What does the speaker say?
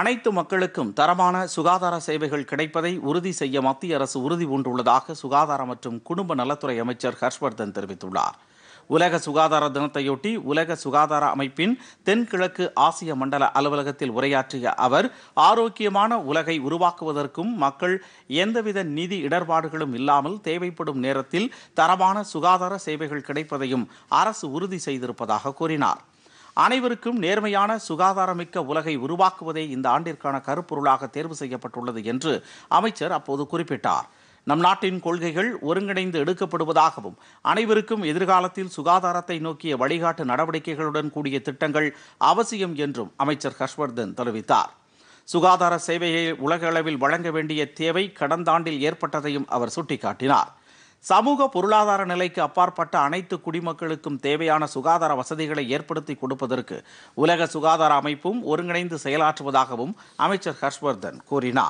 அனைத்து மக்களுக்கும் தரமான சுகாதார சேவைகள் கிடைப்பதை உறுதி செய்ய மத்திய அரசு உறுதி பூண்டுள்ளதாக சுகாதார மற்றும் குடும்ப நலத்துறை அமைச்சர் ஹர்ஷ்வர்தன் தெரிவித்துள்ளார் உலக சுகாதார தினத்தையொட்டி உலக சுகாதார அமைப்பின் தென்கிழக்கு ஆசிய மண்டல அலுவலகத்தில் உரையாற்றிய அவர் ஆரோக்கியமான உலகை உருவாக்குவதற்கும் மக்கள் எந்தவித நிதி இடர்பாடுகளும் இல்லாமல் தேவைப்படும் நேரத்தில் தரமான சுகாதார சேவைகள் கிடைப்பதையும் அரசு உறுதி செய்திருப்பதாக கூறினார் அனைவருக்கும் நேர்மையான சுகாதாரமிக்க உலகை உருவாக்குவதே இந்த ஆண்டிற்கான கருப்பொருளாக தேர்வு செய்யப்பட்டுள்ளது என்று அமைச்சர் அப்போது குறிப்பிட்டார் நம் நாட்டின் கொள்கைகள் ஒருங்கிணைந்து எடுக்கப்படுவதாகவும் அனைவருக்கும் எதிர்காலத்தில் சுகாதாரத்தை நோக்கிய வழிகாட்டு நடவடிக்கைகளுடன் கூடிய திட்டங்கள் அவசியம் என்றும் அமைச்சர் ஹர்ஷ்வர்தன் தெரிவித்தார் சுகாதார சேவையை உலகளவில் வழங்க வேண்டிய தேவை கடந்த ஆண்டில் ஏற்பட்டதையும் அவர் சுட்டிக்காட்டினார் சமூக பொருளாதார நிலைக்கு அப்பாற்பட்ட அனைத்து குடிமக்களுக்கும் தேவையான சுகாதார வசதிகளை ஏற்படுத்தி கொடுப்பதற்கு உலக சுகாதார அமைப்பும் ஒருங்கிணைந்து செயலாற்றுவதாகவும் அமைச்சர் ஹர்ஷ்வர்தன் கூறினார்